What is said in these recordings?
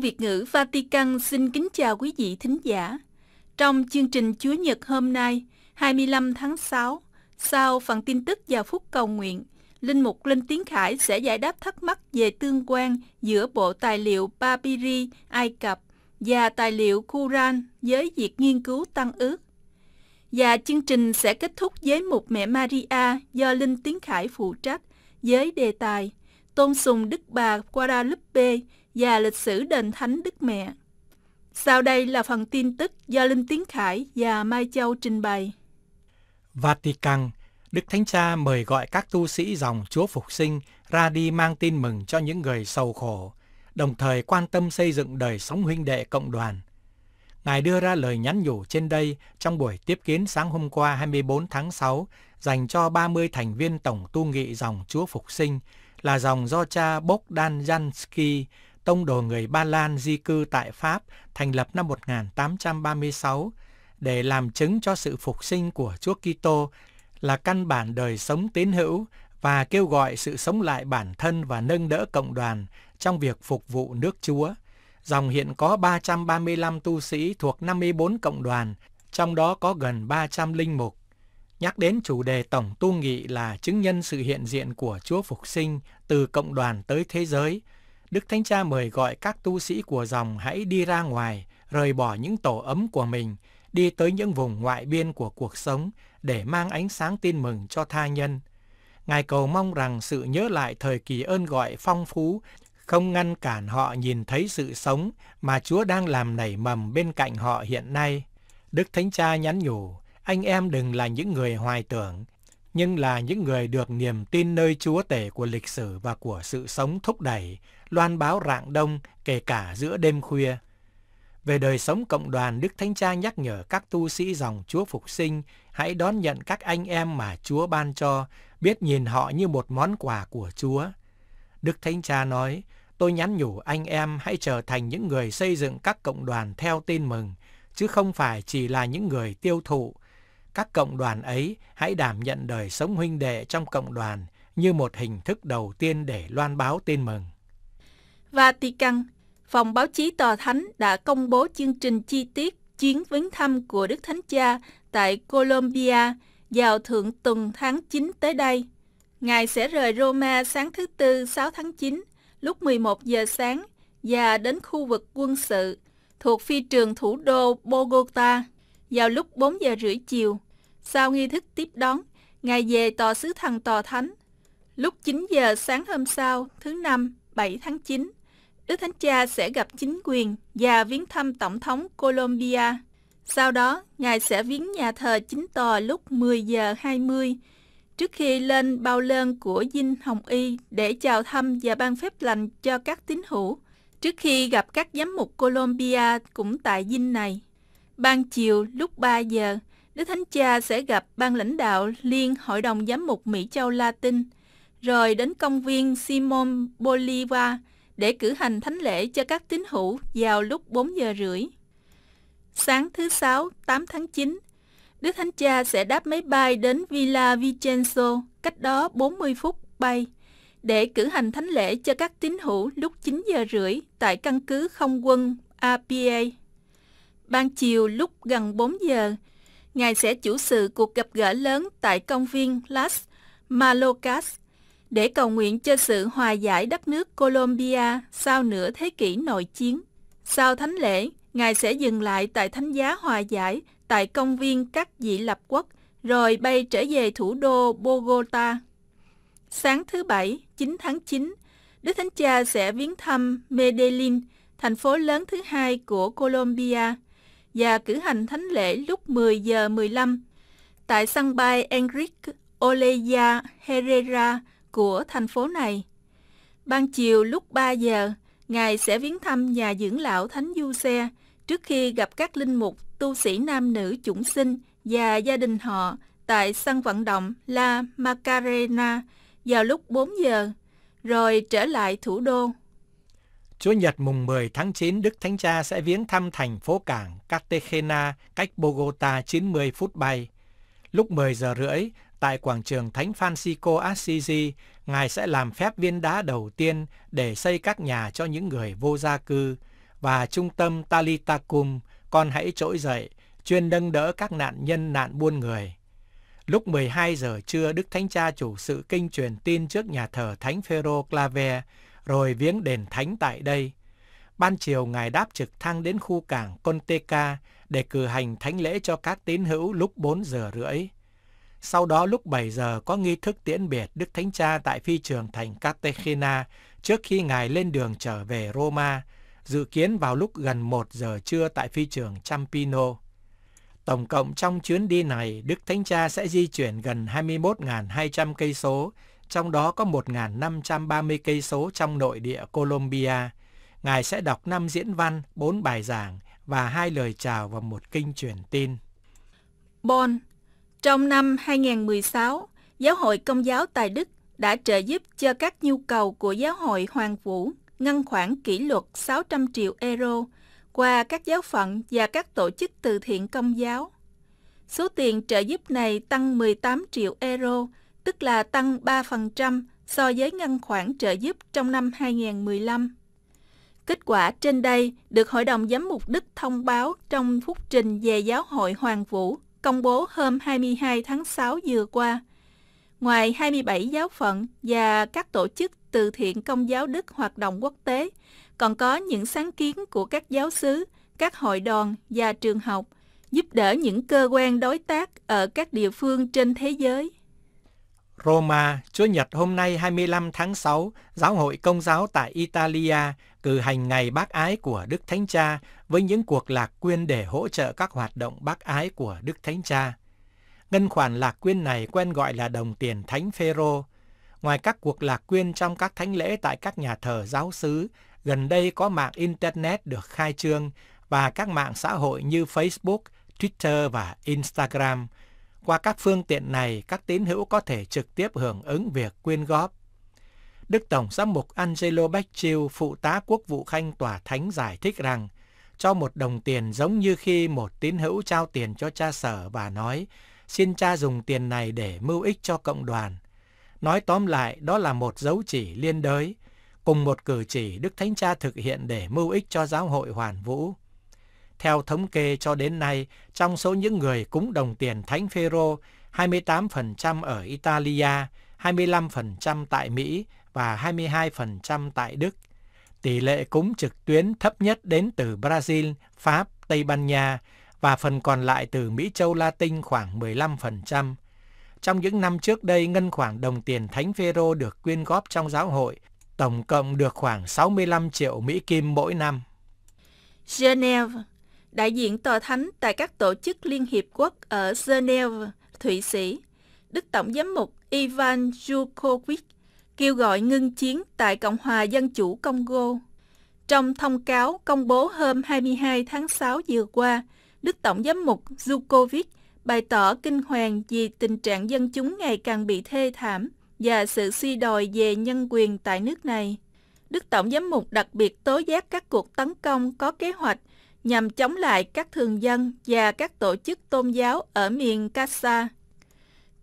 Việt ngữ Vatican xin kính chào quý vị thính giả. Trong chương trình Chúa Nhật hôm nay, 25 tháng 6, sau phần tin tức và phút cầu nguyện, Linh Mục Linh Tiến Khải sẽ giải đáp thắc mắc về tương quan giữa bộ tài liệu Papyri Ai Cập và tài liệu Quran với việc nghiên cứu tăng ước. Và chương trình sẽ kết thúc với một mẹ Maria do Linh Tiến Khải phụ trách với đề tài Tôn sùng Đức Bà Guadalupe và lịch sử đền thánh Đức Mẹ. Sau đây là phần tin tức do Linh Tiến Khải và Mai Châu trình bày. Vatican, Đức Thánh Cha mời gọi các tu sĩ dòng Chúa Phục Sinh ra đi mang tin mừng cho những người sầu khổ, đồng thời quan tâm xây dựng đời sống huynh đệ cộng đoàn. Ngài đưa ra lời nhắn nhủ trên đây trong buổi tiếp kiến sáng hôm qua 24 tháng 6 dành cho 30 thành viên tổng tu nghị dòng Chúa Phục Sinh là dòng do cha Bogdan Jansky tông đồ người Ba Lan di cư tại Pháp thành lập năm 1836 để làm chứng cho sự phục sinh của Chúa Kitô là căn bản đời sống tín hữu và kêu gọi sự sống lại bản thân và nâng đỡ cộng đoàn trong việc phục vụ nước Chúa. Dòng hiện có 335 tu sĩ thuộc 54 cộng đoàn, trong đó có gần 300 linh mục. Nhắc đến chủ đề tổng tu nghị là chứng nhân sự hiện diện của Chúa Phục sinh từ cộng đoàn tới thế giới – Đức Thánh Cha mời gọi các tu sĩ của dòng hãy đi ra ngoài, rời bỏ những tổ ấm của mình, đi tới những vùng ngoại biên của cuộc sống để mang ánh sáng tin mừng cho tha nhân. Ngài cầu mong rằng sự nhớ lại thời kỳ ơn gọi phong phú không ngăn cản họ nhìn thấy sự sống mà Chúa đang làm nảy mầm bên cạnh họ hiện nay. Đức Thánh Cha nhắn nhủ, anh em đừng là những người hoài tưởng, nhưng là những người được niềm tin nơi Chúa tể của lịch sử và của sự sống thúc đẩy, loan báo rạng đông kể cả giữa đêm khuya. Về đời sống cộng đoàn, Đức Thánh Cha nhắc nhở các tu sĩ dòng Chúa Phục Sinh hãy đón nhận các anh em mà Chúa ban cho, biết nhìn họ như một món quà của Chúa. Đức Thánh Cha nói, tôi nhắn nhủ anh em hãy trở thành những người xây dựng các cộng đoàn theo tin mừng, chứ không phải chỉ là những người tiêu thụ. Các cộng đoàn ấy hãy đảm nhận đời sống huynh đệ trong cộng đoàn như một hình thức đầu tiên để loan báo tin mừng. Vatican, phòng báo chí tòa thánh đã công bố chương trình chi tiết chuyến viếng thăm của Đức Thánh Cha tại Colombia vào thượng tuần tháng 9 tới đây. Ngài sẽ rời Roma sáng thứ Tư 6 tháng 9 lúc 11 giờ sáng và đến khu vực quân sự thuộc phi trường thủ đô Bogota vào lúc 4 giờ rưỡi chiều. Sau nghi thức tiếp đón, Ngài về tòa sứ thần tòa thánh. Lúc 9 giờ sáng hôm sau, thứ Năm, 7 tháng 9, Đức Thánh Cha sẽ gặp chính quyền và viếng thăm Tổng thống Colombia. Sau đó, Ngài sẽ viếng nhà thờ chính tòa lúc 10 giờ 20 trước khi lên bao lơn của Dinh Hồng Y để chào thăm và ban phép lành cho các tín hữu trước khi gặp các giám mục Colombia cũng tại dinh này. Ban chiều lúc 3 giờ, Đức Thánh Cha sẽ gặp ban lãnh đạo Liên Hội đồng Giám mục Mỹ Châu Latin, rồi đến công viên Simon Bolivar để cử hành thánh lễ cho các tín hữu vào lúc 4 giờ rưỡi. Sáng thứ Sáu, 8 tháng 9, Đức Thánh Cha sẽ đáp máy bay đến Villa Vicenzo, cách đó 40 phút bay, để cử hành thánh lễ cho các tín hữu lúc 9 giờ rưỡi tại căn cứ không quân APA. Ban chiều lúc gần 4 giờ, Ngài sẽ chủ sự cuộc gặp gỡ lớn tại công viên Las Malocas để cầu nguyện cho sự hòa giải đất nước Colombia sau nửa thế kỷ nội chiến. Sau thánh lễ, Ngài sẽ dừng lại tại thánh giá hòa giải tại công viên các Vị lập quốc, rồi bay trở về thủ đô Bogota. Sáng thứ Bảy, 9 tháng 9, Đức Thánh Cha sẽ viếng thăm Medellin, thành phố lớn thứ hai của Colombia, và cử hành thánh lễ lúc 10 giờ 15 tại sân bay Enrique Oleya Herrera của thành phố này. Ban chiều lúc 3 giờ, Ngài sẽ viếng thăm nhà dưỡng lão Thánh Du Xe trước khi gặp các linh mục, tu sĩ nam nữ chủng sinh và gia đình họ tại sân vận động La Macarena vào lúc 4 giờ, rồi trở lại thủ đô. Chúa Nhật mùng 10 tháng 9, Đức Thánh Cha sẽ viếng thăm thành phố cảng Cartagena cách Bogota 90 phút bay. Lúc 10 giờ rưỡi, tại quảng trường Thánh Francisco Assisi, Ngài sẽ làm phép viên đá đầu tiên để xây các nhà cho những người vô gia cư và trung tâm Talitacum, con hãy trỗi dậy, chuyên nâng đỡ các nạn nhân nạn buôn người. Lúc 12 giờ trưa, Đức Thánh Cha chủ sự kinh truyền tin trước nhà thờ Thánh Phêrô Clave, rồi viếng đền thánh tại đây. Ban chiều ngài đáp trực thăng đến khu cảng Conteca để cử hành thánh lễ cho các tín hữu lúc 4 giờ rưỡi. Sau đó lúc 7 giờ có nghi thức tiễn biệt Đức Thánh Cha tại phi trường thành Cartagena trước khi Ngài lên đường trở về Roma, dự kiến vào lúc gần 1 giờ trưa tại phi trường Champino. Tổng cộng trong chuyến đi này, Đức Thánh Cha sẽ di chuyển gần 21.200 cây số, trong đó có 1.530 cây số trong nội địa Colombia. Ngài sẽ đọc 5 diễn văn, 4 bài giảng và hai lời chào và một kinh truyền tin. Bon, trong năm 2016, Giáo hội Công giáo Tài Đức đã trợ giúp cho các nhu cầu của Giáo hội Hoàng Vũ ngăn khoản kỷ luật 600 triệu euro qua các giáo phận và các tổ chức từ thiện công giáo. Số tiền trợ giúp này tăng 18 triệu euro, tức là tăng 3% so với ngân khoản trợ giúp trong năm 2015. Kết quả trên đây được Hội đồng Giám mục Đức thông báo trong phúc trình về Giáo hội Hoàng Vũ công bố hôm 22 tháng 6 vừa qua. Ngoài 27 giáo phận và các tổ chức từ thiện công giáo Đức hoạt động quốc tế, còn có những sáng kiến của các giáo sứ, các hội đoàn và trường học giúp đỡ những cơ quan đối tác ở các địa phương trên thế giới. Roma, Chúa Nhật hôm nay 25 tháng 6, Giáo hội Công giáo tại Italia cử hành ngày bác ái của Đức Thánh Cha với những cuộc lạc quyên để hỗ trợ các hoạt động bác ái của Đức Thánh Cha. Ngân khoản lạc quyên này quen gọi là đồng tiền Thánh Phêrô. Ngoài các cuộc lạc quyên trong các thánh lễ tại các nhà thờ giáo xứ, gần đây có mạng Internet được khai trương và các mạng xã hội như Facebook, Twitter và Instagram. Qua các phương tiện này, các tín hữu có thể trực tiếp hưởng ứng việc quyên góp. Đức Tổng giám mục Angelo Becciu, phụ tá quốc vụ khanh tòa thánh giải thích rằng cho một đồng tiền giống như khi một tín hữu trao tiền cho cha sở và nói, xin cha dùng tiền này để mưu ích cho cộng đoàn. Nói tóm lại, đó là một dấu chỉ liên đới, cùng một cử chỉ Đức Thánh Cha thực hiện để mưu ích cho giáo hội hoàn vũ. Theo thống kê cho đến nay, trong số những người cúng đồng tiền Thánh Phêrô, 28% ở Italia, 25% tại Mỹ và 22% tại Đức tỷ lệ cúng trực tuyến thấp nhất đến từ Brazil, Pháp, Tây Ban Nha và phần còn lại từ Mỹ châu Latin khoảng 15%. Trong những năm trước đây, ngân khoản đồng tiền Thánh Phêrô được quyên góp trong giáo hội, tổng cộng được khoảng 65 triệu Mỹ kim mỗi năm. Geneva, đại diện tòa thánh tại các tổ chức Liên Hiệp Quốc ở Geneva, Thụy Sĩ, Đức Tổng Giám mục Ivan Jukovic kêu gọi ngưng chiến tại Cộng hòa Dân chủ Congo. Trong thông cáo công bố hôm 22 tháng 6 vừa qua, Đức Tổng giám mục Zukovic bày tỏ kinh hoàng vì tình trạng dân chúng ngày càng bị thê thảm và sự suy đồi về nhân quyền tại nước này. Đức Tổng giám mục đặc biệt tố giác các cuộc tấn công có kế hoạch nhằm chống lại các thường dân và các tổ chức tôn giáo ở miền Kasa.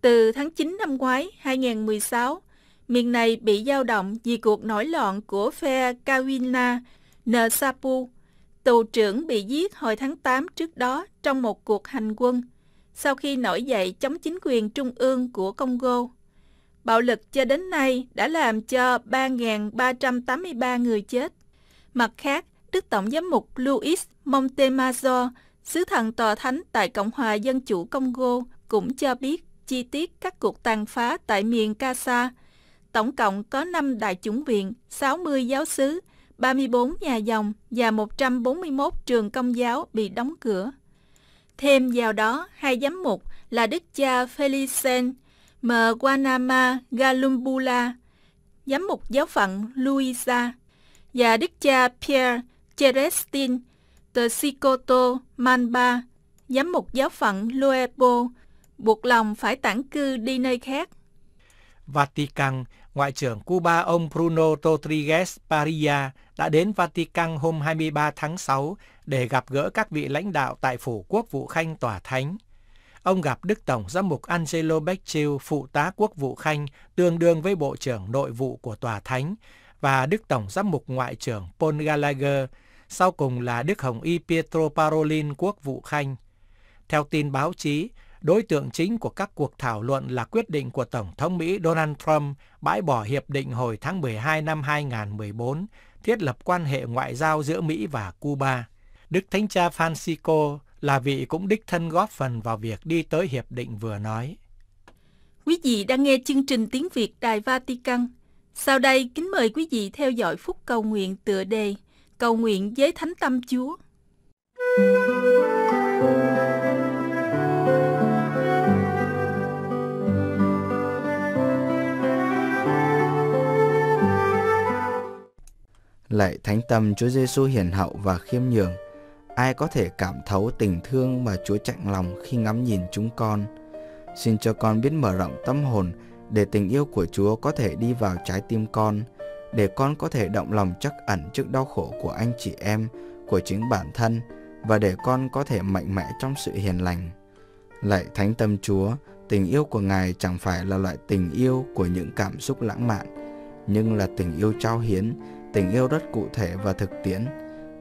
Từ tháng 9 năm ngoái 2016, miền này bị dao động vì cuộc nổi loạn của phe Kawina Nsapu, tù trưởng bị giết hồi tháng 8 trước đó trong một cuộc hành quân sau khi nổi dậy chống chính quyền trung ương của Congo. Bạo lực cho đến nay đã làm cho 3.383 người chết. Mặt khác, Đức Tổng giám mục Luis Montemayor, sứ thần tòa thánh tại Cộng hòa Dân chủ Congo, cũng cho biết chi tiết các cuộc tàn phá tại miền Kasa tổng cộng có 5 đại chủng viện, 60 giáo sứ, 34 nhà dòng và 141 trường công giáo bị đóng cửa. Thêm vào đó, hai giám mục là đức cha Felicen M. Guanama Galumbula, giám mục giáo phận Luisa và đức cha Pierre Cherestin Tessicoto Manba, giám mục giáo phận Luepo, buộc lòng phải tản cư đi nơi khác. Vatican Ngoại trưởng Cuba ông Bruno Rodriguez Paria đã đến Vatican hôm 23 tháng 6 để gặp gỡ các vị lãnh đạo tại Phủ Quốc vụ Khanh Tòa Thánh. Ông gặp Đức Tổng giám mục Angelo Becciu, phụ tá quốc vụ Khanh, tương đương với Bộ trưởng Nội vụ của Tòa Thánh, và Đức Tổng giám mục Ngoại trưởng Paul Gallagher, sau cùng là Đức Hồng Y Pietro Parolin, quốc vụ Khanh. Theo tin báo chí, Đối tượng chính của các cuộc thảo luận là quyết định của Tổng thống Mỹ Donald Trump bãi bỏ hiệp định hồi tháng 12 năm 2014 thiết lập quan hệ ngoại giao giữa Mỹ và Cuba. Đức Thánh Cha Francisco là vị cũng đích thân góp phần vào việc đi tới hiệp định vừa nói. Quý vị đang nghe chương trình tiếng Việt Đài Vatican. Sau đây, kính mời quý vị theo dõi phút cầu nguyện tựa đề Cầu nguyện với Thánh Tâm Chúa. Thank you. Lạy thánh tâm Chúa Giêsu hiền hậu và khiêm nhường, ai có thể cảm thấu tình thương mà Chúa chạnh lòng khi ngắm nhìn chúng con. Xin cho con biết mở rộng tâm hồn để tình yêu của Chúa có thể đi vào trái tim con, để con có thể động lòng chắc ẩn trước đau khổ của anh chị em, của chính bản thân và để con có thể mạnh mẽ trong sự hiền lành. Lạy Thánh Tâm Chúa, tình yêu của Ngài chẳng phải là loại tình yêu của những cảm xúc lãng mạn, nhưng là tình yêu trao hiến, tình yêu rất cụ thể và thực tiễn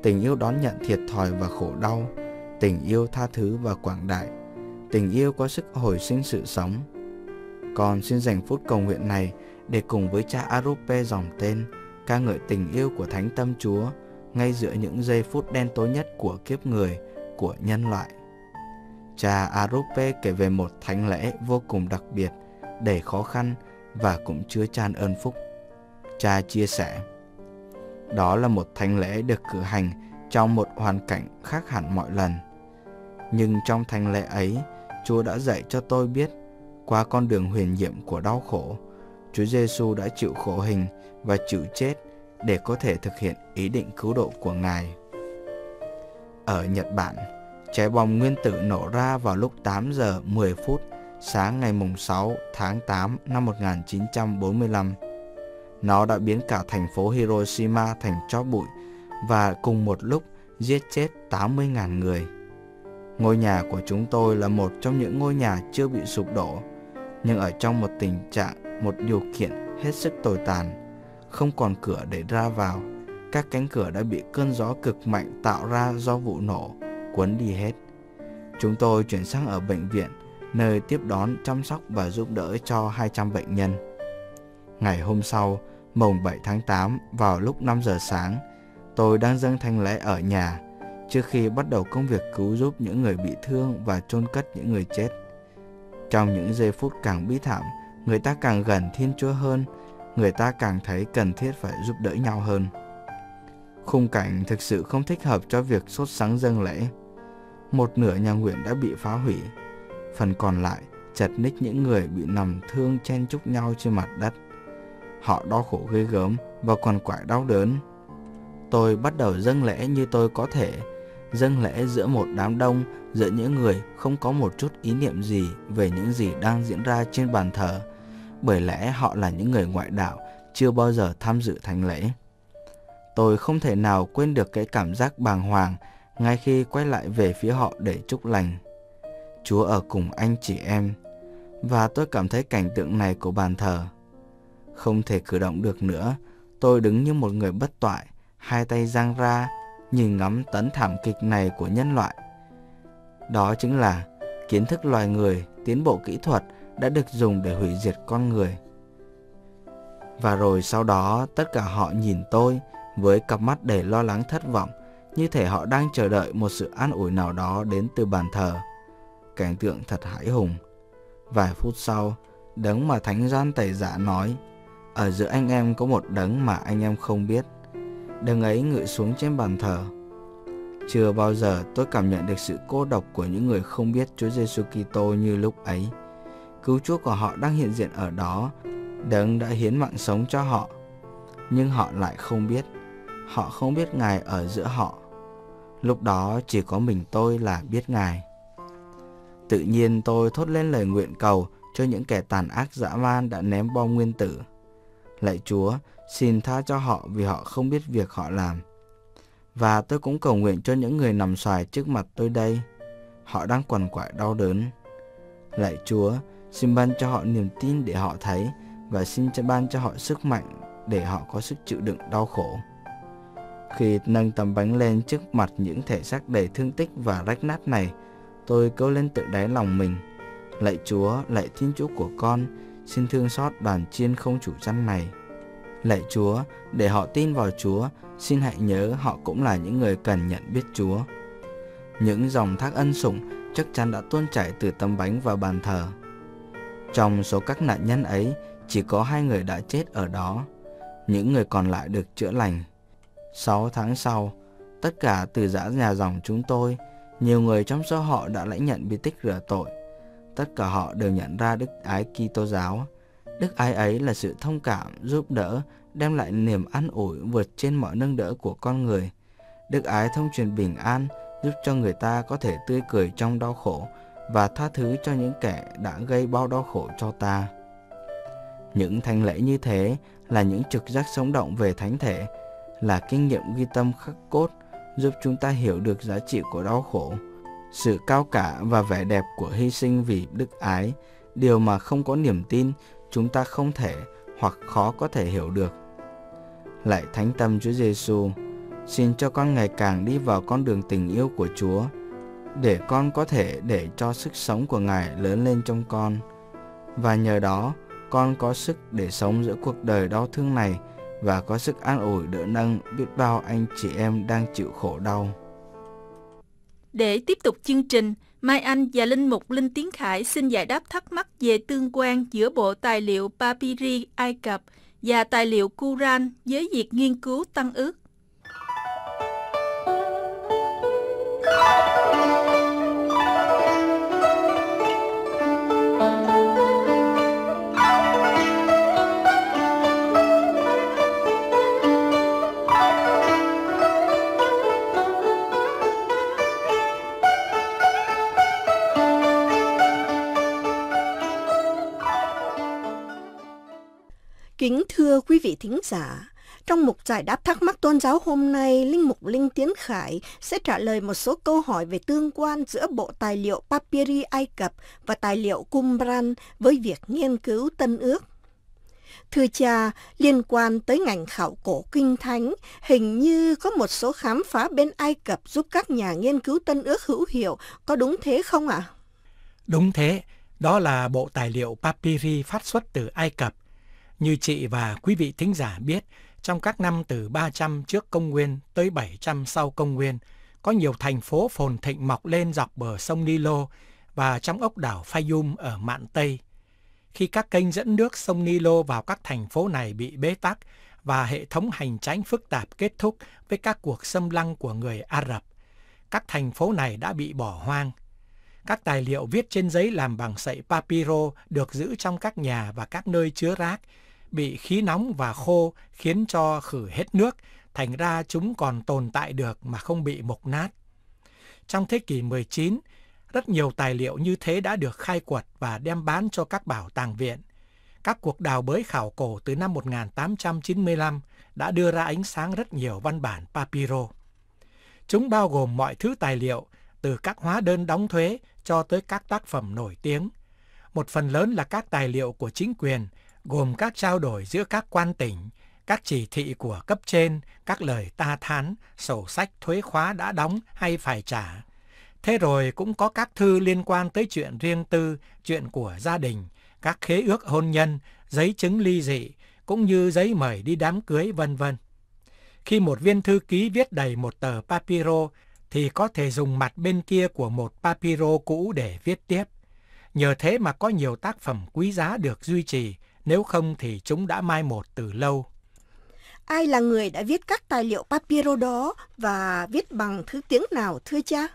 tình yêu đón nhận thiệt thòi và khổ đau tình yêu tha thứ và quảng đại tình yêu có sức hồi sinh sự sống còn xin dành phút cầu nguyện này để cùng với cha Arupe dòng tên ca ngợi tình yêu của Thánh Tâm Chúa ngay giữa những giây phút đen tối nhất của kiếp người, của nhân loại. Cha Arupe kể về một thánh lễ vô cùng đặc biệt, đầy khó khăn và cũng chứa chan ơn phúc. Cha chia sẻ, đó là một thánh lễ được cử hành trong một hoàn cảnh khác hẳn mọi lần. Nhưng trong thánh lễ ấy, Chúa đã dạy cho tôi biết qua con đường huyền nhiệm của đau khổ, Chúa Giêsu đã chịu khổ hình và chịu chết để có thể thực hiện ý định cứu độ của Ngài. Ở Nhật Bản, trái bom nguyên tử nổ ra vào lúc 8 giờ 10 phút sáng ngày mùng 6 tháng 8 năm 1945 nó đã biến cả thành phố Hiroshima thành chó bụi và cùng một lúc giết chết 80.000 người. Ngôi nhà của chúng tôi là một trong những ngôi nhà chưa bị sụp đổ, nhưng ở trong một tình trạng, một điều kiện hết sức tồi tàn. Không còn cửa để ra vào, các cánh cửa đã bị cơn gió cực mạnh tạo ra do vụ nổ, cuốn đi hết. Chúng tôi chuyển sang ở bệnh viện, nơi tiếp đón, chăm sóc và giúp đỡ cho 200 bệnh nhân. Ngày hôm sau, mùng 7 tháng 8 vào lúc 5 giờ sáng, tôi đang dâng thanh lễ ở nhà trước khi bắt đầu công việc cứu giúp những người bị thương và chôn cất những người chết. Trong những giây phút càng bi thảm, người ta càng gần Thiên Chúa hơn, người ta càng thấy cần thiết phải giúp đỡ nhau hơn. Khung cảnh thực sự không thích hợp cho việc sốt sáng dâng lễ. Một nửa nhà nguyện đã bị phá hủy, phần còn lại chật ních những người bị nằm thương chen chúc nhau trên mặt đất họ đau khổ ghê gớm và còn quả đau đớn. Tôi bắt đầu dâng lễ như tôi có thể, dâng lễ giữa một đám đông, giữa những người không có một chút ý niệm gì về những gì đang diễn ra trên bàn thờ, bởi lẽ họ là những người ngoại đạo chưa bao giờ tham dự thánh lễ. Tôi không thể nào quên được cái cảm giác bàng hoàng ngay khi quay lại về phía họ để chúc lành. Chúa ở cùng anh chị em và tôi cảm thấy cảnh tượng này của bàn thờ không thể cử động được nữa, tôi đứng như một người bất toại, hai tay giang ra, nhìn ngắm tấn thảm kịch này của nhân loại. Đó chính là kiến thức loài người, tiến bộ kỹ thuật đã được dùng để hủy diệt con người. Và rồi sau đó tất cả họ nhìn tôi với cặp mắt đầy lo lắng thất vọng, như thể họ đang chờ đợi một sự an ủi nào đó đến từ bàn thờ. Cảnh tượng thật hãi hùng. Vài phút sau, đấng mà thánh gian tẩy giả nói ở giữa anh em có một đấng mà anh em không biết. Đấng ấy ngự xuống trên bàn thờ. Chưa bao giờ tôi cảm nhận được sự cô độc của những người không biết Chúa Giêsu Kitô như lúc ấy. Cứu Chúa của họ đang hiện diện ở đó, Đấng đã hiến mạng sống cho họ, nhưng họ lại không biết. Họ không biết Ngài ở giữa họ. Lúc đó chỉ có mình tôi là biết Ngài. Tự nhiên tôi thốt lên lời nguyện cầu cho những kẻ tàn ác dã man đã ném bom nguyên tử. Lạy Chúa, xin tha cho họ vì họ không biết việc họ làm. Và tôi cũng cầu nguyện cho những người nằm xoài trước mặt tôi đây. Họ đang quằn quại đau đớn. Lạy Chúa, xin ban cho họ niềm tin để họ thấy và xin cho ban cho họ sức mạnh để họ có sức chịu đựng đau khổ. Khi nâng tấm bánh lên trước mặt những thể xác đầy thương tích và rách nát này, tôi kêu lên tự đáy lòng mình. Lạy Chúa, lạy Thiên Chúa của con, xin thương xót đoàn chiên không chủ chăn này. Lạy Chúa, để họ tin vào Chúa, xin hãy nhớ họ cũng là những người cần nhận biết Chúa. Những dòng thác ân sủng chắc chắn đã tuôn chảy từ tấm bánh vào bàn thờ. Trong số các nạn nhân ấy, chỉ có hai người đã chết ở đó. Những người còn lại được chữa lành. Sáu tháng sau, tất cả từ giã nhà dòng chúng tôi, nhiều người trong số họ đã lãnh nhận bi tích rửa tội tất cả họ đều nhận ra đức ái Kitô giáo. Đức ái ấy là sự thông cảm, giúp đỡ, đem lại niềm an ủi vượt trên mọi nâng đỡ của con người. Đức ái thông truyền bình an, giúp cho người ta có thể tươi cười trong đau khổ và tha thứ cho những kẻ đã gây bao đau khổ cho ta. Những thanh lễ như thế là những trực giác sống động về thánh thể, là kinh nghiệm ghi tâm khắc cốt giúp chúng ta hiểu được giá trị của đau khổ, sự cao cả và vẻ đẹp của hy sinh vì đức ái, điều mà không có niềm tin chúng ta không thể hoặc khó có thể hiểu được. Lạy Thánh Tâm Chúa Giêsu, xin cho con ngày càng đi vào con đường tình yêu của Chúa, để con có thể để cho sức sống của Ngài lớn lên trong con. Và nhờ đó, con có sức để sống giữa cuộc đời đau thương này và có sức an ủi đỡ nâng biết bao anh chị em đang chịu khổ đau. Để tiếp tục chương trình, Mai Anh và Linh Mục Linh Tiến Khải xin giải đáp thắc mắc về tương quan giữa bộ tài liệu Papyri Ai Cập và tài liệu Quran với việc nghiên cứu tăng ước. Kính thưa quý vị thính giả, trong mục giải đáp thắc mắc tôn giáo hôm nay, Linh Mục Linh Tiến Khải sẽ trả lời một số câu hỏi về tương quan giữa bộ tài liệu Papyri Ai Cập và tài liệu Qumran với việc nghiên cứu Tân Ước. Thưa cha, liên quan tới ngành khảo cổ kinh thánh, hình như có một số khám phá bên Ai Cập giúp các nhà nghiên cứu Tân Ước hữu hiệu, có đúng thế không ạ? À? Đúng thế, đó là bộ tài liệu Papyri phát xuất từ Ai Cập như chị và quý vị thính giả biết, trong các năm từ 300 trước công nguyên tới 700 sau công nguyên, có nhiều thành phố phồn thịnh mọc lên dọc bờ sông Nilo và trong ốc đảo Fayum ở mạn Tây. Khi các kênh dẫn nước sông Nilo vào các thành phố này bị bế tắc và hệ thống hành tránh phức tạp kết thúc với các cuộc xâm lăng của người Ả Rập, các thành phố này đã bị bỏ hoang. Các tài liệu viết trên giấy làm bằng sậy papiro được giữ trong các nhà và các nơi chứa rác, bị khí nóng và khô khiến cho khử hết nước, thành ra chúng còn tồn tại được mà không bị mục nát. Trong thế kỷ 19, rất nhiều tài liệu như thế đã được khai quật và đem bán cho các bảo tàng viện. Các cuộc đào bới khảo cổ từ năm 1895 đã đưa ra ánh sáng rất nhiều văn bản papiro. Chúng bao gồm mọi thứ tài liệu, từ các hóa đơn đóng thuế cho tới các tác phẩm nổi tiếng. Một phần lớn là các tài liệu của chính quyền gồm các trao đổi giữa các quan tỉnh, các chỉ thị của cấp trên, các lời ta thán, sổ sách thuế khóa đã đóng hay phải trả. Thế rồi cũng có các thư liên quan tới chuyện riêng tư, chuyện của gia đình, các khế ước hôn nhân, giấy chứng ly dị, cũng như giấy mời đi đám cưới vân vân. Khi một viên thư ký viết đầy một tờ papiro thì có thể dùng mặt bên kia của một papiro cũ để viết tiếp. Nhờ thế mà có nhiều tác phẩm quý giá được duy trì nếu không thì chúng đã mai một từ lâu. Ai là người đã viết các tài liệu papiro đó và viết bằng thứ tiếng nào thưa cha?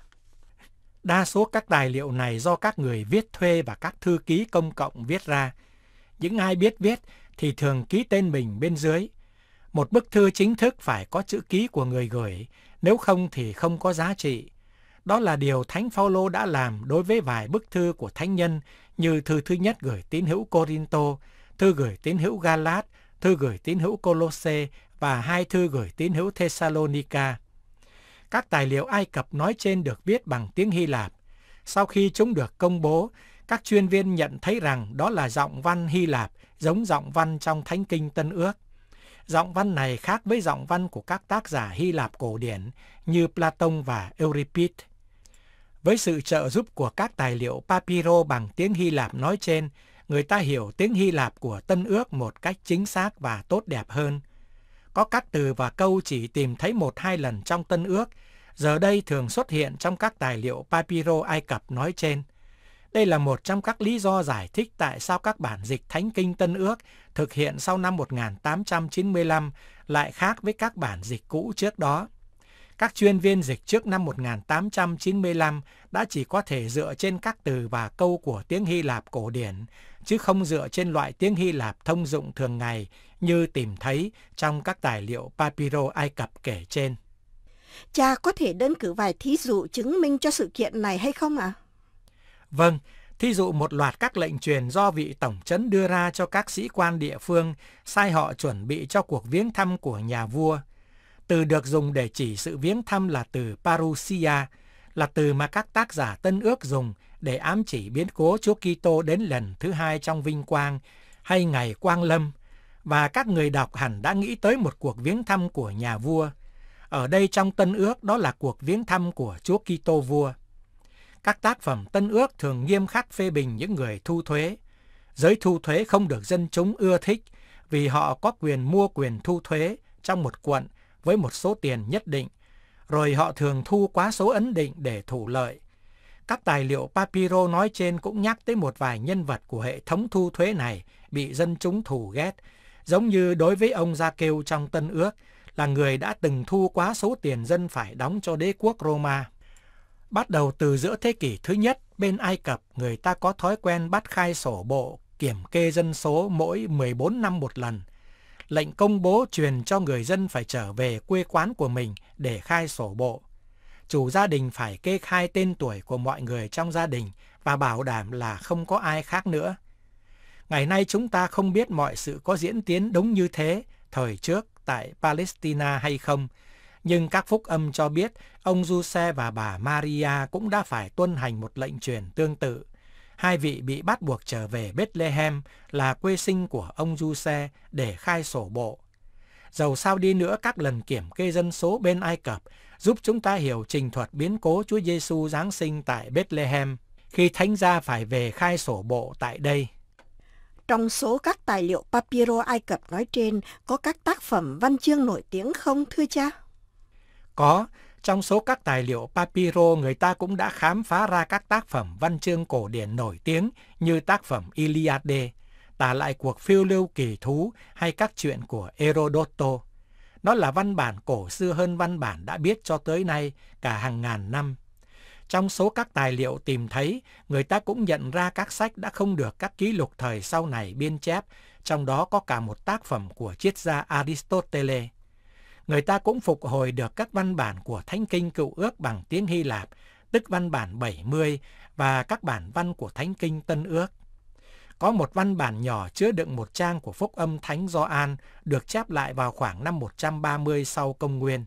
Đa số các tài liệu này do các người viết thuê và các thư ký công cộng viết ra. Những ai biết viết thì thường ký tên mình bên dưới. Một bức thư chính thức phải có chữ ký của người gửi, nếu không thì không có giá trị. Đó là điều Thánh Phaolô đã làm đối với vài bức thư của thánh nhân như thư thứ nhất gửi tín hữu Corinto, thư gửi tín hữu Galat, thư gửi tín hữu Colosse và hai thư gửi tín hữu Thessalonica. Các tài liệu Ai Cập nói trên được viết bằng tiếng Hy Lạp. Sau khi chúng được công bố, các chuyên viên nhận thấy rằng đó là giọng văn Hy Lạp giống giọng văn trong Thánh Kinh Tân Ước. Giọng văn này khác với giọng văn của các tác giả Hy Lạp cổ điển như Platon và Euripides. Với sự trợ giúp của các tài liệu papyro bằng tiếng Hy Lạp nói trên, người ta hiểu tiếng Hy Lạp của Tân Ước một cách chính xác và tốt đẹp hơn. Có các từ và câu chỉ tìm thấy một hai lần trong Tân Ước, giờ đây thường xuất hiện trong các tài liệu papyro Ai Cập nói trên. Đây là một trong các lý do giải thích tại sao các bản dịch Thánh Kinh Tân Ước thực hiện sau năm 1895 lại khác với các bản dịch cũ trước đó. Các chuyên viên dịch trước năm 1895 đã chỉ có thể dựa trên các từ và câu của tiếng Hy Lạp cổ điển chứ không dựa trên loại tiếng Hy Lạp thông dụng thường ngày như tìm thấy trong các tài liệu papyro Ai Cập kể trên. Cha có thể đơn cử vài thí dụ chứng minh cho sự kiện này hay không ạ? À? Vâng, thí dụ một loạt các lệnh truyền do vị tổng trấn đưa ra cho các sĩ quan địa phương sai họ chuẩn bị cho cuộc viếng thăm của nhà vua. Từ được dùng để chỉ sự viếng thăm là từ parousia, là từ mà các tác giả Tân Ước dùng để ám chỉ biến cố Chúa Kitô đến lần thứ hai trong vinh quang hay ngày quang lâm và các người đọc hẳn đã nghĩ tới một cuộc viếng thăm của nhà vua. Ở đây trong Tân Ước đó là cuộc viếng thăm của Chúa Kitô vua. Các tác phẩm Tân Ước thường nghiêm khắc phê bình những người thu thuế. Giới thu thuế không được dân chúng ưa thích vì họ có quyền mua quyền thu thuế trong một quận với một số tiền nhất định, rồi họ thường thu quá số ấn định để thủ lợi các tài liệu papyro nói trên cũng nhắc tới một vài nhân vật của hệ thống thu thuế này bị dân chúng thù ghét, giống như đối với ông Gia Kêu trong Tân Ước là người đã từng thu quá số tiền dân phải đóng cho đế quốc Roma. Bắt đầu từ giữa thế kỷ thứ nhất, bên Ai Cập người ta có thói quen bắt khai sổ bộ, kiểm kê dân số mỗi 14 năm một lần. Lệnh công bố truyền cho người dân phải trở về quê quán của mình để khai sổ bộ chủ gia đình phải kê khai tên tuổi của mọi người trong gia đình và bảo đảm là không có ai khác nữa. Ngày nay chúng ta không biết mọi sự có diễn tiến đúng như thế thời trước tại Palestine hay không, nhưng các phúc âm cho biết ông Giuse và bà Maria cũng đã phải tuân hành một lệnh truyền tương tự. Hai vị bị bắt buộc trở về Bethlehem là quê sinh của ông Giuse để khai sổ bộ. Dầu sao đi nữa các lần kiểm kê dân số bên Ai Cập giúp chúng ta hiểu trình thuật biến cố Chúa Giêsu Giáng sinh tại Bethlehem khi thánh gia phải về khai sổ bộ tại đây. Trong số các tài liệu papyro Ai Cập nói trên, có các tác phẩm văn chương nổi tiếng không thưa cha? Có, trong số các tài liệu papyro người ta cũng đã khám phá ra các tác phẩm văn chương cổ điển nổi tiếng như tác phẩm Iliade, tả lại cuộc phiêu lưu kỳ thú hay các chuyện của Herodoto. Nó là văn bản cổ xưa hơn văn bản đã biết cho tới nay cả hàng ngàn năm. Trong số các tài liệu tìm thấy, người ta cũng nhận ra các sách đã không được các ký lục thời sau này biên chép, trong đó có cả một tác phẩm của triết gia Aristotle. Người ta cũng phục hồi được các văn bản của Thánh Kinh Cựu Ước bằng tiếng Hy Lạp, tức văn bản 70 và các bản văn của Thánh Kinh Tân Ước có một văn bản nhỏ chứa đựng một trang của Phúc âm Thánh Gioan được chép lại vào khoảng năm 130 sau công nguyên.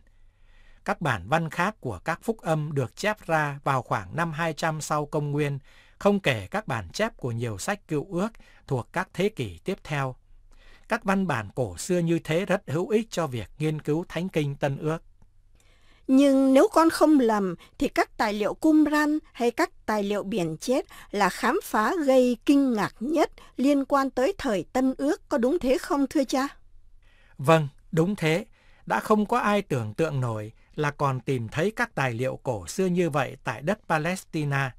Các bản văn khác của các Phúc âm được chép ra vào khoảng năm 200 sau công nguyên, không kể các bản chép của nhiều sách cựu ước thuộc các thế kỷ tiếp theo. Các văn bản cổ xưa như thế rất hữu ích cho việc nghiên cứu Thánh Kinh Tân Ước. Nhưng nếu con không lầm thì các tài liệu cung ran hay các tài liệu biển chết là khám phá gây kinh ngạc nhất liên quan tới thời Tân Ước, có đúng thế không thưa cha? Vâng, đúng thế. Đã không có ai tưởng tượng nổi là còn tìm thấy các tài liệu cổ xưa như vậy tại đất Palestine.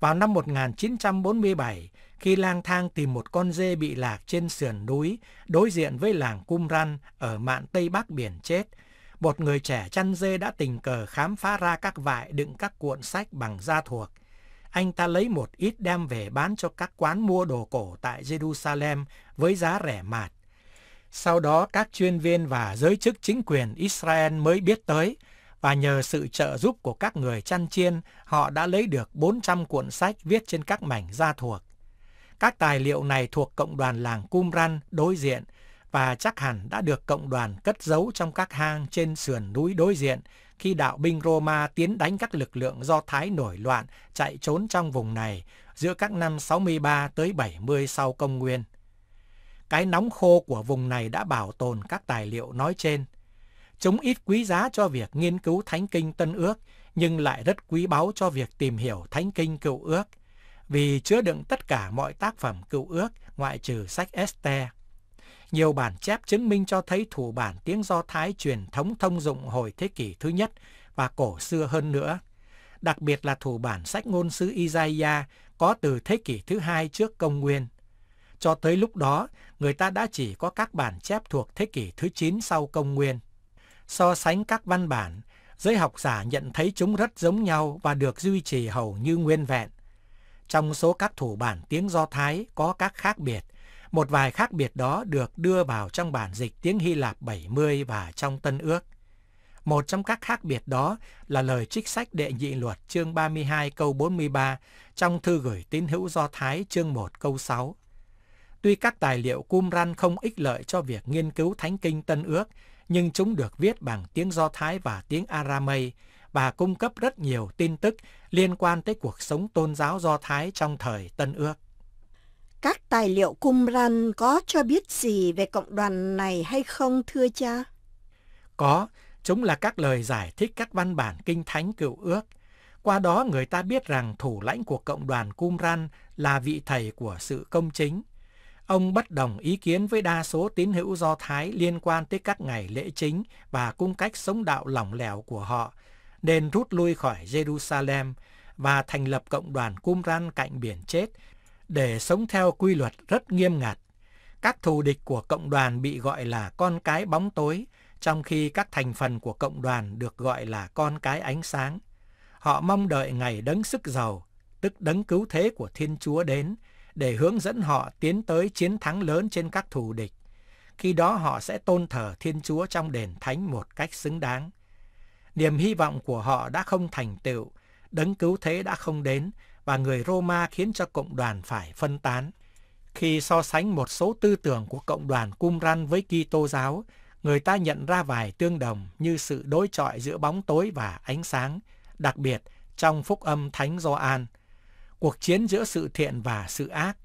Vào năm 1947, khi lang thang tìm một con dê bị lạc trên sườn núi đối diện với làng Qumran ở mạn Tây Bắc Biển Chết, một người trẻ chăn dê đã tình cờ khám phá ra các vại đựng các cuộn sách bằng da thuộc. Anh ta lấy một ít đem về bán cho các quán mua đồ cổ tại Jerusalem với giá rẻ mạt. Sau đó các chuyên viên và giới chức chính quyền Israel mới biết tới và nhờ sự trợ giúp của các người chăn chiên, họ đã lấy được 400 cuộn sách viết trên các mảnh da thuộc. Các tài liệu này thuộc cộng đoàn làng Qumran đối diện và chắc hẳn đã được cộng đoàn cất giấu trong các hang trên sườn núi đối diện khi đạo binh Roma tiến đánh các lực lượng Do Thái nổi loạn chạy trốn trong vùng này giữa các năm 63 tới 70 sau công nguyên. Cái nóng khô của vùng này đã bảo tồn các tài liệu nói trên. Chúng ít quý giá cho việc nghiên cứu Thánh Kinh Tân Ước, nhưng lại rất quý báu cho việc tìm hiểu Thánh Kinh Cựu Ước, vì chứa đựng tất cả mọi tác phẩm Cựu Ước ngoại trừ sách Esther. Nhiều bản chép chứng minh cho thấy thủ bản tiếng Do Thái truyền thống thông dụng hồi thế kỷ thứ nhất và cổ xưa hơn nữa. Đặc biệt là thủ bản sách ngôn sứ Isaiah có từ thế kỷ thứ hai trước công nguyên. Cho tới lúc đó, người ta đã chỉ có các bản chép thuộc thế kỷ thứ 9 sau công nguyên. So sánh các văn bản, giới học giả nhận thấy chúng rất giống nhau và được duy trì hầu như nguyên vẹn. Trong số các thủ bản tiếng Do Thái có các khác biệt, một vài khác biệt đó được đưa vào trong bản dịch tiếng Hy Lạp 70 và trong Tân Ước. Một trong các khác biệt đó là lời trích sách đệ nhị luật chương 32 câu 43 trong thư gửi tín hữu Do Thái chương 1 câu 6. Tuy các tài liệu cung không ích lợi cho việc nghiên cứu Thánh Kinh Tân Ước, nhưng chúng được viết bằng tiếng Do Thái và tiếng Aramay và cung cấp rất nhiều tin tức liên quan tới cuộc sống tôn giáo Do Thái trong thời Tân Ước. Các tài liệu cung có cho biết gì về cộng đoàn này hay không thưa cha? Có, chúng là các lời giải thích các văn bản kinh thánh cựu ước. Qua đó người ta biết rằng thủ lãnh của cộng đoàn Qumran là vị thầy của sự công chính. Ông bất đồng ý kiến với đa số tín hữu Do Thái liên quan tới các ngày lễ chính và cung cách sống đạo lỏng lẻo của họ, nên rút lui khỏi Jerusalem và thành lập cộng đoàn Qumran cạnh biển chết để sống theo quy luật rất nghiêm ngặt. Các thù địch của cộng đoàn bị gọi là con cái bóng tối, trong khi các thành phần của cộng đoàn được gọi là con cái ánh sáng. Họ mong đợi ngày đấng sức giàu, tức đấng cứu thế của Thiên Chúa đến, để hướng dẫn họ tiến tới chiến thắng lớn trên các thù địch. Khi đó họ sẽ tôn thờ Thiên Chúa trong đền thánh một cách xứng đáng. Niềm hy vọng của họ đã không thành tựu, đấng cứu thế đã không đến và người Roma khiến cho cộng đoàn phải phân tán. Khi so sánh một số tư tưởng của cộng đoàn Qumran với Kitô giáo, người ta nhận ra vài tương đồng như sự đối chọi giữa bóng tối và ánh sáng, đặc biệt trong phúc âm Thánh Gioan, cuộc chiến giữa sự thiện và sự ác.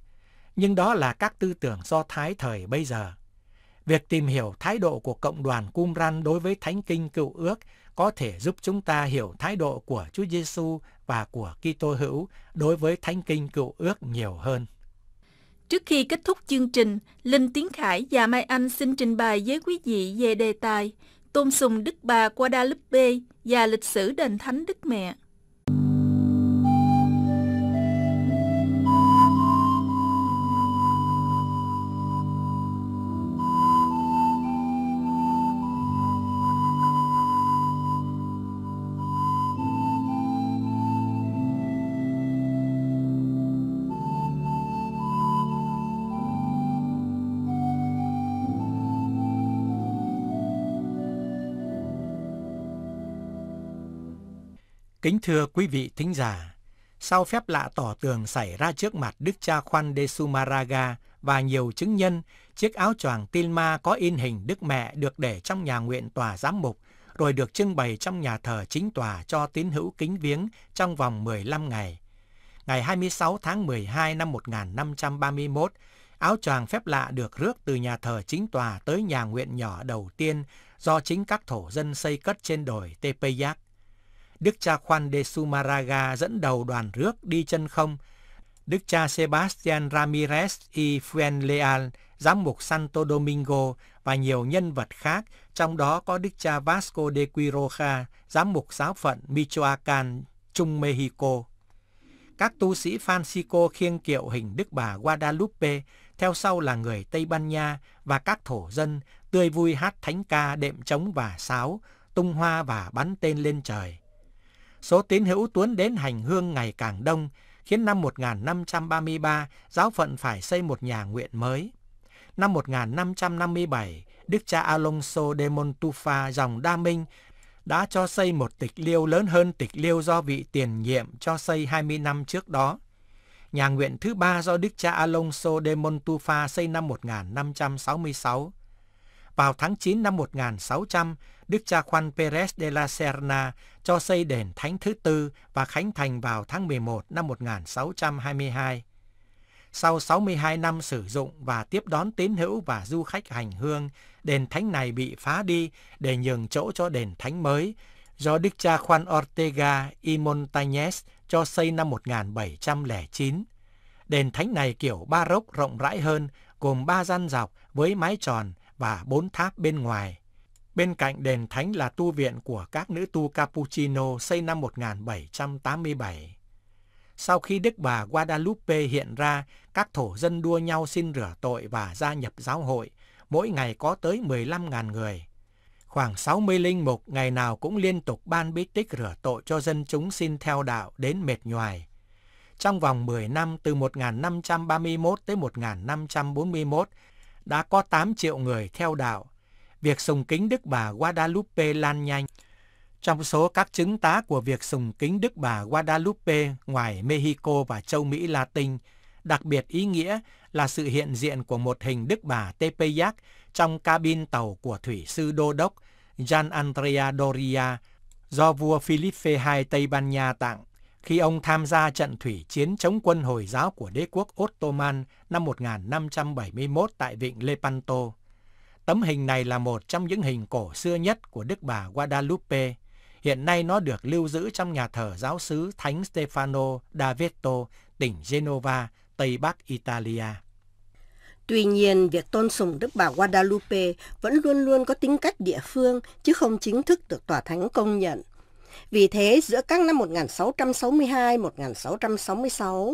Nhưng đó là các tư tưởng do Thái thời bây giờ. Việc tìm hiểu thái độ của cộng đoàn Qumran đối với Thánh Kinh Cựu Ước có thể giúp chúng ta hiểu thái độ của Chúa Giêsu và của Kitô hữu đối với Thánh Kinh Cựu Ước nhiều hơn. Trước khi kết thúc chương trình, Linh Tiến Khải và Mai Anh xin trình bày với quý vị về đề tài Tôn sùng Đức Bà Guadalupe và lịch sử đền thánh Đức Mẹ. Kính thưa quý vị thính giả, sau phép lạ tỏ tường xảy ra trước mặt Đức cha Khoan de Sumaraga và nhiều chứng nhân, chiếc áo choàng Tin Ma có in hình Đức Mẹ được để trong nhà nguyện tòa giám mục, rồi được trưng bày trong nhà thờ chính tòa cho tín hữu kính viếng trong vòng 15 ngày. Ngày 26 tháng 12 năm 1531, áo choàng phép lạ được rước từ nhà thờ chính tòa tới nhà nguyện nhỏ đầu tiên do chính các thổ dân xây cất trên đồi Tepeyac. Đức cha Juan de Sumaraga dẫn đầu đoàn rước đi chân không. Đức cha Sebastian Ramirez y Fuenleal, giám mục Santo Domingo và nhiều nhân vật khác, trong đó có Đức cha Vasco de Quiroga, giám mục giáo phận Michoacán, Trung Mexico. Các tu sĩ Francisco khiêng kiệu hình Đức bà Guadalupe, theo sau là người Tây Ban Nha và các thổ dân tươi vui hát thánh ca đệm trống và sáo, tung hoa và bắn tên lên trời số tín hữu tuấn đến hành hương ngày càng đông, khiến năm 1533 giáo phận phải xây một nhà nguyện mới. Năm 1557, Đức cha Alonso de Montufa dòng Đa Minh đã cho xây một tịch liêu lớn hơn tịch liêu do vị tiền nhiệm cho xây 20 năm trước đó. Nhà nguyện thứ ba do Đức cha Alonso de Montufa xây năm 1566 vào tháng 9 năm 1600, Đức cha Juan Pérez de la Serna cho xây đền Thánh thứ tư và khánh thành vào tháng 11 năm 1622. Sau 62 năm sử dụng và tiếp đón tín hữu và du khách hành hương, đền thánh này bị phá đi để nhường chỗ cho đền thánh mới do Đức cha Juan Ortega y Montañez cho xây năm 1709. Đền thánh này kiểu baroque rộng rãi hơn, gồm ba gian dọc với mái tròn và bốn tháp bên ngoài. Bên cạnh đền thánh là tu viện của các nữ tu Cappuccino xây năm 1787. Sau khi Đức bà Guadalupe hiện ra, các thổ dân đua nhau xin rửa tội và gia nhập giáo hội, mỗi ngày có tới 15.000 người. Khoảng 60 linh mục ngày nào cũng liên tục ban bí tích rửa tội cho dân chúng xin theo đạo đến mệt nhoài. Trong vòng 10 năm từ 1531 tới 1541, đã có 8 triệu người theo đạo. Việc sùng kính Đức Bà Guadalupe lan nhanh. Trong số các chứng tá của việc sùng kính Đức Bà Guadalupe ngoài Mexico và châu Mỹ Latin, đặc biệt ý nghĩa là sự hiện diện của một hình Đức Bà Tepeyac trong cabin tàu của thủy sư đô đốc Gian Andrea Doria do vua Philippe II Tây Ban Nha tặng khi ông tham gia trận thủy chiến chống quân Hồi giáo của đế quốc Ottoman năm 1571 tại vịnh Lepanto. Tấm hình này là một trong những hình cổ xưa nhất của Đức bà Guadalupe. Hiện nay nó được lưu giữ trong nhà thờ giáo sứ Thánh Stefano da Veto, tỉnh Genova, Tây Bắc Italia. Tuy nhiên, việc tôn sùng Đức bà Guadalupe vẫn luôn luôn có tính cách địa phương chứ không chính thức được tòa thánh công nhận. Vì thế, giữa các năm 1662-1666,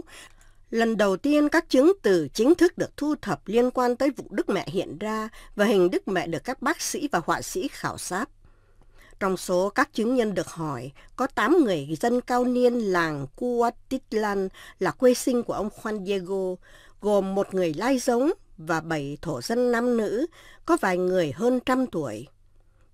lần đầu tiên các chứng từ chính thức được thu thập liên quan tới vụ Đức Mẹ hiện ra và hình Đức Mẹ được các bác sĩ và họa sĩ khảo sát. Trong số các chứng nhân được hỏi, có 8 người dân cao niên làng Cuatitlan là quê sinh của ông Juan Diego, gồm một người lai giống và 7 thổ dân nam nữ, có vài người hơn trăm tuổi.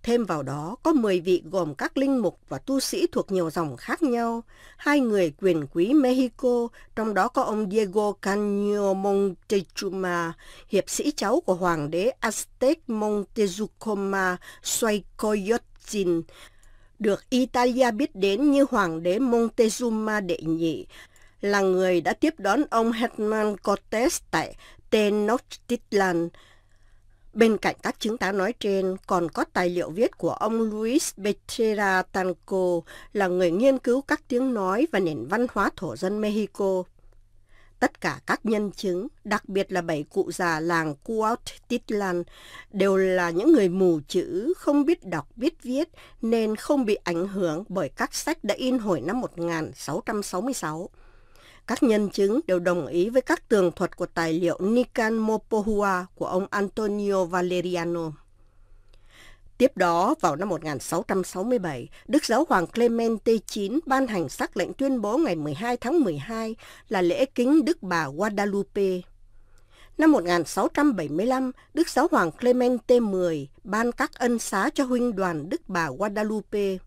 Thêm vào đó có 10 vị gồm các linh mục và tu sĩ thuộc nhiều dòng khác nhau, hai người quyền quý Mexico, trong đó có ông Diego Canio Montezuma, hiệp sĩ cháu của hoàng đế Aztec Montezuma Xoaycoyotzin, được Italia biết đến như hoàng đế Montezuma đệ nhị, là người đã tiếp đón ông Hetman Cortés tại Tenochtitlan, Bên cạnh các chứng tá nói trên, còn có tài liệu viết của ông Luis Becerra Tanco là người nghiên cứu các tiếng nói và nền văn hóa thổ dân Mexico. Tất cả các nhân chứng, đặc biệt là bảy cụ già làng Cuautitlan, đều là những người mù chữ, không biết đọc biết viết nên không bị ảnh hưởng bởi các sách đã in hồi năm 1666. Các nhân chứng đều đồng ý với các tường thuật của tài liệu Nican Mopohua của ông Antonio Valeriano. Tiếp đó, vào năm 1667, Đức Giáo hoàng Clemente IX ban hành sắc lệnh tuyên bố ngày 12 tháng 12 là lễ kính Đức bà Guadalupe. Năm 1675, Đức Giáo hoàng Clemente X ban các ân xá cho huynh đoàn Đức bà Guadalupe.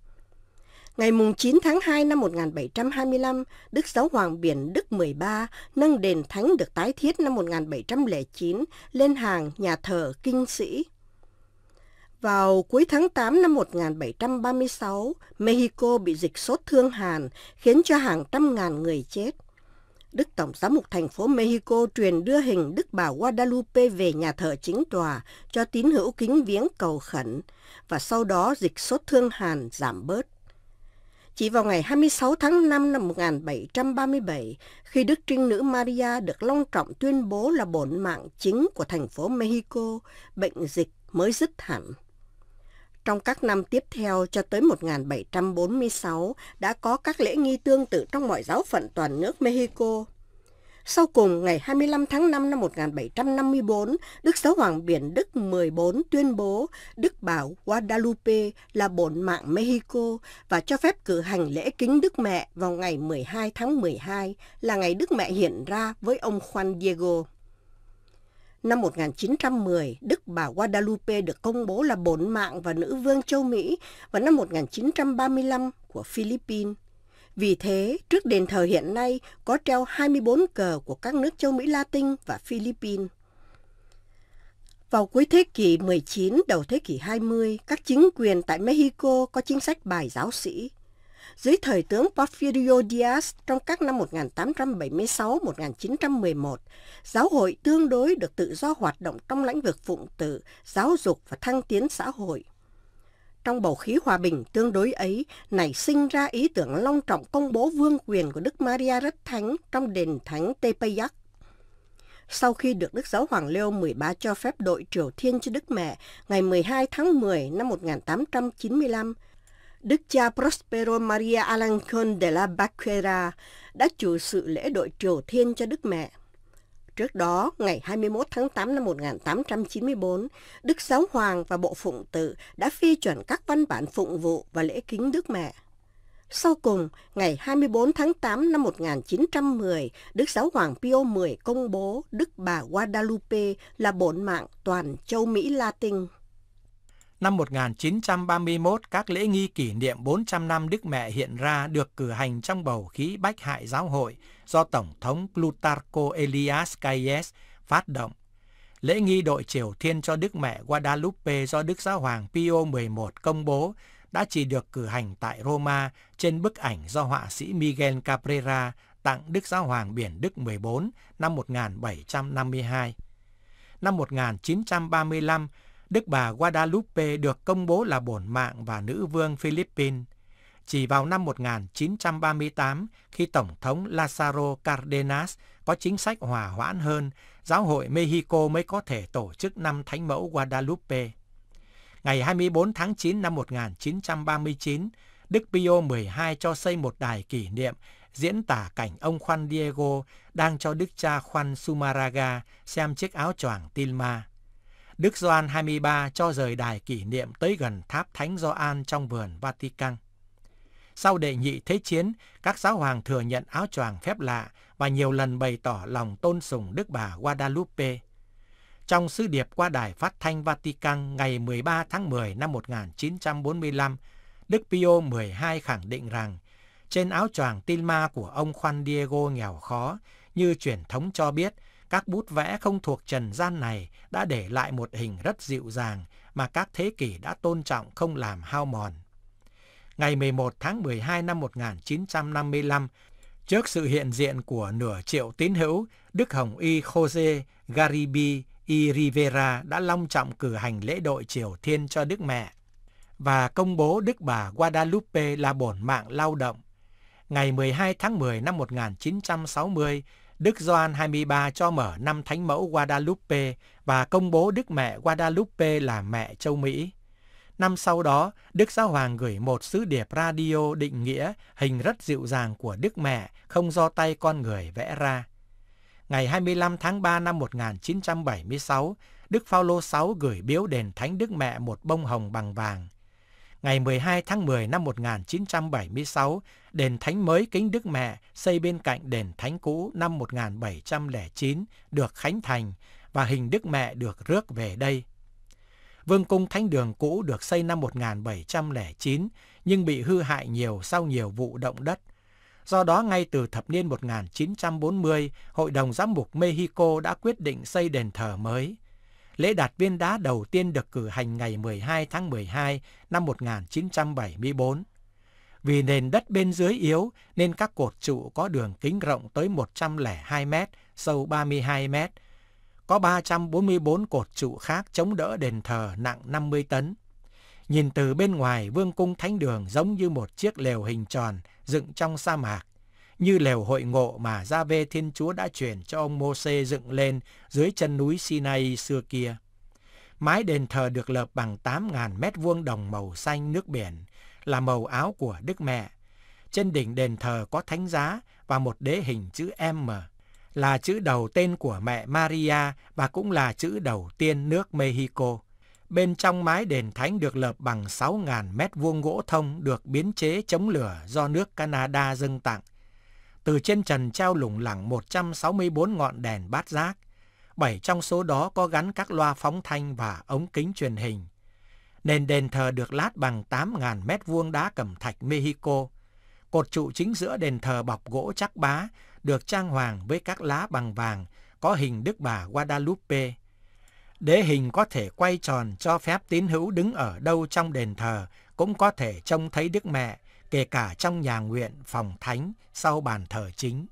Ngày 9 tháng 2 năm 1725, Đức Giáo Hoàng Biển Đức 13 nâng đền thánh được tái thiết năm 1709 lên hàng nhà thờ kinh sĩ. Vào cuối tháng 8 năm 1736, Mexico bị dịch sốt thương Hàn khiến cho hàng trăm ngàn người chết. Đức Tổng giám mục thành phố Mexico truyền đưa hình Đức Bà Guadalupe về nhà thờ chính tòa cho tín hữu kính viếng cầu khẩn và sau đó dịch sốt thương Hàn giảm bớt. Chỉ vào ngày 26 tháng 5 năm 1737, khi Đức Trinh Nữ Maria được long trọng tuyên bố là bổn mạng chính của thành phố Mexico, bệnh dịch mới dứt hẳn. Trong các năm tiếp theo cho tới 1746, đã có các lễ nghi tương tự trong mọi giáo phận toàn nước Mexico. Sau cùng, ngày 25 tháng 5 năm 1754, Đức Giáo Hoàng Biển Đức 14 tuyên bố Đức Bảo Guadalupe là bổn mạng Mexico và cho phép cử hành lễ kính Đức Mẹ vào ngày 12 tháng 12 là ngày Đức Mẹ hiện ra với ông Juan Diego. Năm 1910, Đức bà Guadalupe được công bố là bổn mạng và nữ vương châu Mỹ và năm 1935 của Philippines. Vì thế, trước đền thờ hiện nay có treo 24 cờ của các nước châu Mỹ Latin và Philippines. Vào cuối thế kỷ 19, đầu thế kỷ 20, các chính quyền tại Mexico có chính sách bài giáo sĩ. Dưới thời tướng Porfirio Diaz trong các năm 1876-1911, giáo hội tương đối được tự do hoạt động trong lĩnh vực phụng tử, giáo dục và thăng tiến xã hội. Trong bầu khí hòa bình tương đối ấy, nảy sinh ra ý tưởng long trọng công bố vương quyền của Đức Maria Rất Thánh trong đền thánh Tepeyac. Sau khi được Đức Giáo Hoàng Leo 13 cho phép đội triều thiên cho Đức Mẹ ngày 12 tháng 10 năm 1895, Đức cha Prospero Maria Alancon de la Baquera đã chủ sự lễ đội triều thiên cho Đức Mẹ. Trước đó, ngày 21 tháng 8 năm 1894, Đức Giáo Hoàng và Bộ Phụng Tự đã phê chuẩn các văn bản phụng vụ và lễ kính Đức Mẹ. Sau cùng, ngày 24 tháng 8 năm 1910, Đức Giáo Hoàng Pio X công bố Đức Bà Guadalupe là bổn mạng toàn châu Mỹ Latin. Năm 1931, các lễ nghi kỷ niệm 400 năm Đức Mẹ hiện ra được cử hành trong bầu khí bách hại giáo hội, do Tổng thống Plutarco Elias Calles phát động. Lễ nghi đội triều thiên cho Đức Mẹ Guadalupe do Đức Giáo Hoàng Pio XI công bố đã chỉ được cử hành tại Roma trên bức ảnh do họa sĩ Miguel Caprera tặng Đức Giáo Hoàng Biển Đức 14 năm 1752. Năm 1935, Đức bà Guadalupe được công bố là bổn mạng và nữ vương Philippines. Chỉ vào năm 1938, khi Tổng thống Lázaro Cárdenas có chính sách hòa hoãn hơn, giáo hội Mexico mới có thể tổ chức năm Thánh mẫu Guadalupe. Ngày 24 tháng 9 năm 1939, Đức Pio XII cho xây một đài kỷ niệm diễn tả cảnh ông Juan Diego đang cho đức cha Juan Sumaraga xem chiếc áo choàng Tilma. Đức Gioan 23 cho rời đài kỷ niệm tới gần tháp Thánh Gioan trong vườn Vatican. Sau đệ nhị thế chiến, các giáo hoàng thừa nhận áo choàng phép lạ và nhiều lần bày tỏ lòng tôn sùng Đức bà Guadalupe. Trong sứ điệp qua đài phát thanh Vatican ngày 13 tháng 10 năm 1945, Đức Pio XII khẳng định rằng trên áo choàng tin ma của ông Juan Diego nghèo khó, như truyền thống cho biết, các bút vẽ không thuộc trần gian này đã để lại một hình rất dịu dàng mà các thế kỷ đã tôn trọng không làm hao mòn ngày 11 tháng 12 năm 1955, trước sự hiện diện của nửa triệu tín hữu, Đức Hồng Y Jose Garibi y Rivera đã long trọng cử hành lễ đội triều thiên cho Đức Mẹ và công bố Đức Bà Guadalupe là bổn mạng lao động. Ngày 12 tháng 10 năm 1960, Đức Gioan 23 cho mở năm Thánh mẫu Guadalupe và công bố Đức Mẹ Guadalupe là Mẹ Châu Mỹ. Năm sau đó, Đức Giáo Hoàng gửi một sứ điệp radio định nghĩa hình rất dịu dàng của Đức Mẹ không do tay con người vẽ ra. Ngày 25 tháng 3 năm 1976, Đức Phaolô 6 gửi biếu đền Thánh Đức Mẹ một bông hồng bằng vàng. Ngày 12 tháng 10 năm 1976, đền thánh mới kính Đức Mẹ xây bên cạnh đền thánh cũ năm 1709 được khánh thành và hình Đức Mẹ được rước về đây. Vương cung Thánh đường cũ được xây năm 1709 nhưng bị hư hại nhiều sau nhiều vụ động đất. Do đó ngay từ thập niên 1940, Hội đồng Giám mục Mexico đã quyết định xây đền thờ mới. Lễ đặt viên đá đầu tiên được cử hành ngày 12 tháng 12 năm 1974. Vì nền đất bên dưới yếu nên các cột trụ có đường kính rộng tới 102 mét, sâu 32 mét, có 344 cột trụ khác chống đỡ đền thờ nặng 50 tấn. Nhìn từ bên ngoài, vương cung thánh đường giống như một chiếc lều hình tròn dựng trong sa mạc, như lều hội ngộ mà Gia Vê Thiên Chúa đã chuyển cho ông Môsê dựng lên dưới chân núi Sinai xưa kia. Mái đền thờ được lợp bằng 8.000 mét vuông đồng màu xanh nước biển, là màu áo của Đức Mẹ. Trên đỉnh đền thờ có thánh giá và một đế hình chữ M là chữ đầu tên của mẹ Maria và cũng là chữ đầu tiên nước Mexico. Bên trong mái đền thánh được lợp bằng 6.000 mét vuông gỗ thông được biến chế chống lửa do nước Canada dâng tặng. Từ trên trần treo lủng lẳng 164 ngọn đèn bát giác. Bảy trong số đó có gắn các loa phóng thanh và ống kính truyền hình. Nền đền thờ được lát bằng 8.000 mét vuông đá cẩm thạch Mexico. Cột trụ chính giữa đền thờ bọc gỗ chắc bá, được trang hoàng với các lá bằng vàng có hình Đức Bà Guadalupe. Đế hình có thể quay tròn cho phép tín hữu đứng ở đâu trong đền thờ cũng có thể trông thấy Đức Mẹ, kể cả trong nhà nguyện, phòng thánh, sau bàn thờ chính.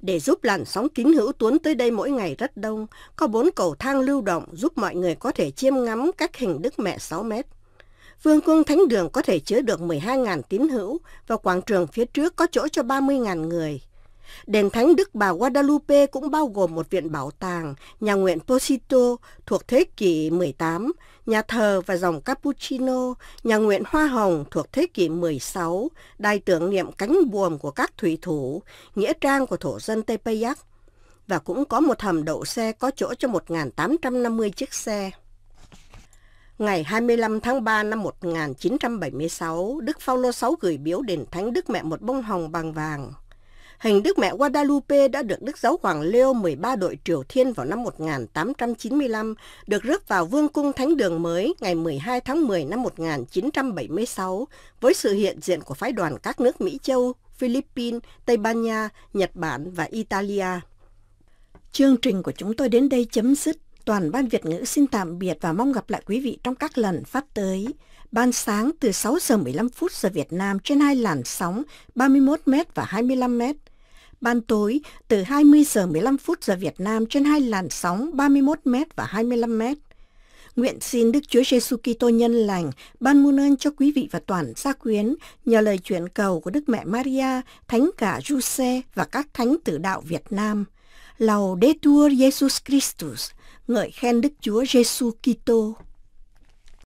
Để giúp làn sóng tín hữu tuấn tới đây mỗi ngày rất đông, có bốn cầu thang lưu động giúp mọi người có thể chiêm ngắm các hình Đức Mẹ 6 mét. Vương cung Thánh Đường có thể chứa được 12.000 tín hữu và quảng trường phía trước có chỗ cho 30.000 người. Đền Thánh Đức Bà Guadalupe cũng bao gồm một viện bảo tàng, nhà nguyện Posito thuộc thế kỷ 18, nhà thờ và dòng Cappuccino, nhà nguyện Hoa Hồng thuộc thế kỷ 16, đài tưởng niệm cánh buồm của các thủy thủ, nghĩa trang của thổ dân Tây Payac và cũng có một hầm đậu xe có chỗ cho 1.850 chiếc xe. Ngày 25 tháng 3 năm 1976, Đức Phaolô 6 gửi biếu đền thánh Đức Mẹ một bông hồng bằng vàng. Hình Đức Mẹ Guadalupe đã được Đức Giáo Hoàng Leo 13 đội Triều Thiên vào năm 1895, được rước vào Vương cung Thánh đường mới ngày 12 tháng 10 năm 1976 với sự hiện diện của phái đoàn các nước Mỹ Châu, Philippines, Tây Ban Nha, Nhật Bản và Italia. Chương trình của chúng tôi đến đây chấm dứt. Toàn ban Việt ngữ xin tạm biệt và mong gặp lại quý vị trong các lần phát tới. Ban sáng từ 6 giờ 15 phút giờ Việt Nam trên hai làn sóng 31 m và 25 m Ban tối, từ 20 giờ 15 phút giờ Việt Nam trên hai làn sóng 31m và 25m. Nguyện xin Đức Chúa Giêsu Kitô nhân lành ban muôn ơn cho quý vị và toàn gia quyến nhờ lời chuyển cầu của Đức Mẹ Maria, Thánh cả Giuse và các thánh tử đạo Việt Nam. Laudetur Jesus Christus, ngợi khen Đức Chúa Giêsu Kitô.